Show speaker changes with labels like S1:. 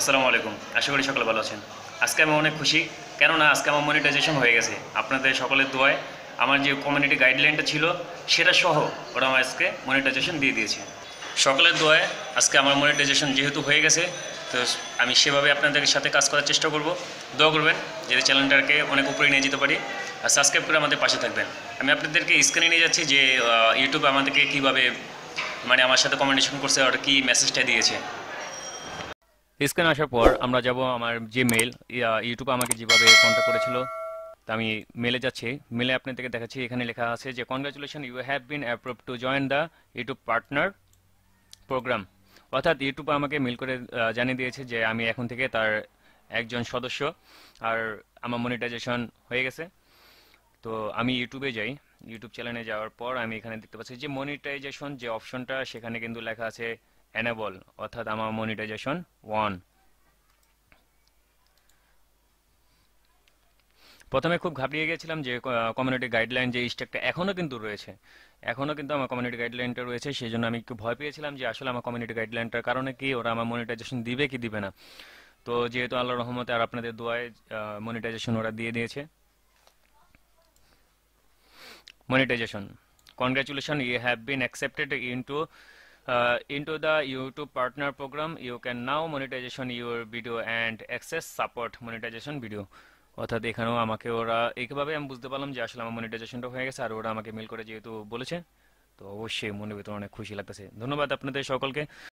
S1: আসসালামু আলাইকুম আশা করি সকলে ভালো আছেন আজকে আমি অনেক খুশি কেননা আজকে আমার মনিটাইজেশন হয়ে গেছে আপনাদের সকলের দোয়ায় আমার যে কমিউনিটি গাইডলাইনটা ছিল সেটা সহ ওরা আমার আজকে মনিটাইজেশন দিয়ে দিয়েছে সকলের দোয়ায় আজকে আমার মনিটাইজেশন যেহেতু হয়ে গেছে তো আমি সেভাবে আপনাদের সাথে কাজ করার চেষ্টা করব দোয়া করবেন যে চ্যানেলটাকে অনেক উপরে নিয়ে যেতে পারি আর সাবস্ক্রাইব করে আমাদের পাশে থাকবেন আমি আপনাদেরকে স্ক্রিনে নিয়ে যাচ্ছি যে ইউটিউব আমাদেরকে কীভাবে মানে আমার সাথে কমিউনিকেশন করছে আর কী মেসেজটা দিয়েছে স্ক্যান আসার পর আমরা যাব আমার যে মেল ইউটিউব আমাকে যেভাবে কন্ট্যাক্ট করেছিল তো আমি মেলে যাচ্ছি মেলে আপনাদেরকে দেখাচ্ছি এখানে লেখা আছে যে congratulation you have been approve to join the YouTube partner program অর্থাৎ ইউটিউব আমাকে মেল করে জানিয়ে দিয়েছে যে আমি এখন থেকে তার একজন সদস্য আর আমার মনিটাইজেশন হয়ে গেছে তো আমি ইউটিউবে যাই ইউটিউব চ্যানেলে যাওয়ার পর আমি এখানে দেখতে পাচ্ছি যে মনিটাইজেশন যে অপশনটা সেখানে কিন্তু লেখা আছে এনেবল অর্থাৎ আমার মনিটাইজেশন ওয়ান প্রথমে খুব ঘাবড়িয়ে গেছিলাম যে কমিউনিটি গাইডলাইন যে স্টেকটা এখনও কিন্তু রয়েছে এখনও কিন্তু আমার কমিউনিটি গাইডলাইনটা রয়েছে সেই জন্য আমি একটু ভয় পেয়েছিলাম যে আসলে আমার কমিউনিটি গাইডলাইনটার কারণে কি ওরা আমার মনিটাইজেশন দিবে কি দিবে না তো যেহেতু আল্লাহ রহমতে আর আপনাদের দোয়ায় মনিটাইজেশন ওরা দিয়ে দিয়েছে monetization congratulation you have been accepted into uh, into the YouTube partner program you can now monetization your video and access support monetization video অর্থাৎ এখানেও আমাকে ওরা এইভাবে আমি বুঝতে পারলাম যে আসলে আমার মনিটাইজেশনটা হয়ে গেছে আর ওরা আমাকে মেল করে যেহেতু বলেছে তো অবশ্যই মনে ভিতরে অনেক খুশি লাগতেছে ধন্যবাদ আপনাদের সকলকে